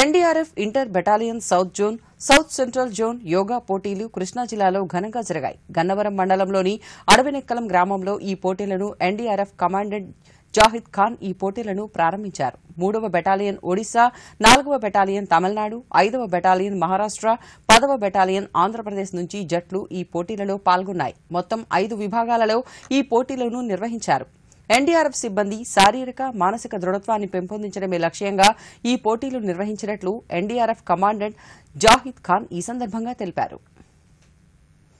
NDRF inter battalion south zone south central zone yoga పోటీలు కృష్ణా జిల్లాలో ఘనంగా జరిగాయి గన్నవరం మండలంలోని అడవినెక్కలం గ్రామంలో ఈ పోటీలను ఎన్డీఆర్ఎఫ్ కమాండెంట్ జాహిద్ ఖాన్ ఈ పోటీలను ప్రారంభించారు మూడవ బెటాలియన్ ఒడిశా నాలుగవ బెటాలియన్ తమిళనాడు ఐదవ బెటాలియన్ మహారాష్ట పదవ బెటాలియన్ ఆంధ్రప్రదేశ్ నుంచి జట్లు ఈ పోటీలలో పాల్గొన్నాయి మొత్తం ఐదు విభాగాలలో ఈ పోటీలను నిర్వహించారు ఎన్డీఆర్ఎఫ్ సిబ్బంది శారీరక మానసిక దృఢత్వాన్ని పెంపొందించడమే లక్ష్యంగా ఈ పోటీలు నిర్వహించినట్లు ఎన్డీఆర్ఎఫ్ కమాండెంట్ జాహిద్ ఖాన్ ఈ సందర్భంగా తెలిపారు